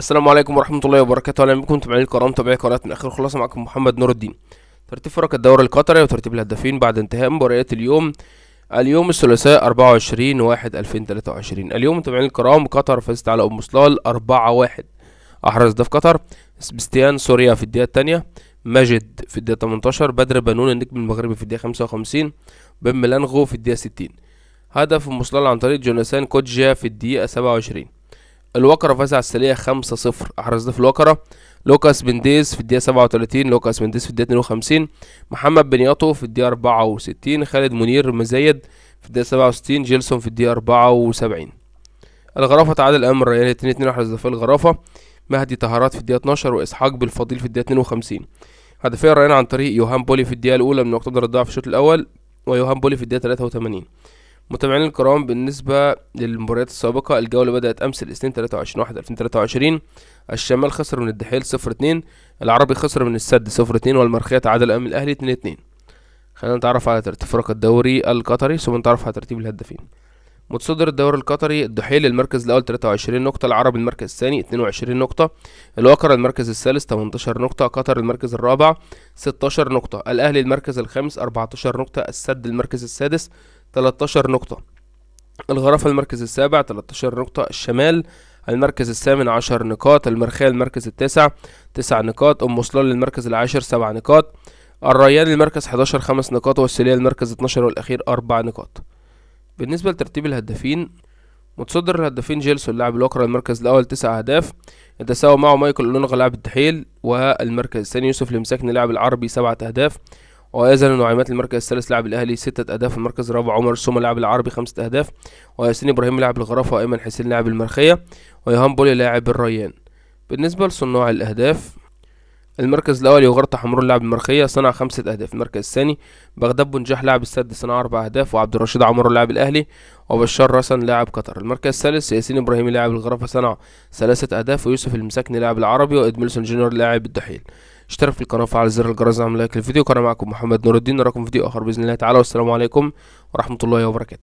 السلام عليكم ورحمة الله وبركاته أهلا بكم متابعين الكرام متابعي قناة من آخر خلاصة معكم محمد نور الدين ترتيب فرق الدوري القطري وترتيب الهدافين بعد انتهاء مباريات اليوم اليوم الثلاثاء 24 1 2023 اليوم متابعين الكرام قطر فازت على أم صلال 4 1 أحرز هداف قطر سبستيان سوريا في الدقيقة الثانية ماجد في الدقيقة 18 بدر بنون النجم المغربي في الدقيقة 55 بن ميلانغو في الدقيقة 60 هدف أم صلال عن طريق جوناثان كوتجيا في الدقيقة 27 الوكرة فاز على السلية 5-0 أحرز ضيف الوكرة لوكاس بنديز في الدقيقة 37 لوكاس بنديز في الدقيقة 52 محمد بنياطو في الدقيقة 64 خالد منير مزايد في الدقيقة 67 جيلسون في الدقيقة 74 الغرافة تعادل أمر ريال 2 2 أحرز ضيف الغرافة مهدي طهرات في الدقيقة 12 وإسحاق بالفضيل في الدقيقة 52 هدفي الريان عن طريق يوهان بولي في الدقيقة الأولى من وقت ضرر في الشوط الأول ويوهان بولي في الدقيقة 83 متابعين الكرام بالنسبة للمباريات السابقة الجولة بدأت أمس الاثنين 23 واحد 2023 الشمال خسر من الدحيل 0 2 العربي خسر من السد 0 2 والمرخية تعادل أمام الأهلي 2 2 خلينا نتعرف على ترتيب فرق الدوري القطري ثم نتعرف على ترتيب الهدافين متصدر الدوري القطري الدحيل المركز الأول 23 نقطة العرب المركز الثاني 22 نقطة الوكر المركز الثالث 18 نقطة قطر المركز الرابع 16 نقطة الأهلي المركز الخامس 14 نقطة السد المركز السادس 13 نقطة الغرفة المركز السابع 13 نقطة الشمال المركز الثامن عشر نقاط المرخية المركز التاسع تسع نقاط أم وصلان للمركز العاشر سبع نقاط الريان المركز 11 خمس نقاط والسلية المركز 12 والأخير أربع نقاط بالنسبة لترتيب الهدافين متصدر الهدافين جيلسون لاعب الوكرة المركز الأول تسع أهداف يتساوى معه مايكل أولونغا لاعب التحيل والمركز الثاني يوسف المساكني لاعب العربي سبعة أهداف ويزن نعيمات المركز الثالث لاعب الاهلي ستة اهداف المركز الرابع عمر السومة لاعب العربي خمسة اهداف وياسين ابراهيم لاعب الغرافة وايمن حسين لاعب المرخية ويهان بولي لاعب الريان بالنسبة لصناع الاهداف المركز الاول يغرط حمرون لاعب المرخية صنع خمسة اهداف المركز الثاني بغداد بنجاح لاعب السد صنع اربع اهداف وعبد الرشيد عمر لاعب الاهلي وبشار رسن لاعب قطر المركز الثالث ياسين ابراهيم لاعب الغرافة صنع ثلاثة اهداف ويوسف المساكني لاعب العربي وادميلسون جونيور لاعب الدحيل اشترك في القناه وفعل زر الجرس لعمل لايك للفيديو كان معكم محمد نور الدين نراكم في فيديو اخر باذن الله تعالى والسلام عليكم ورحمه الله وبركاته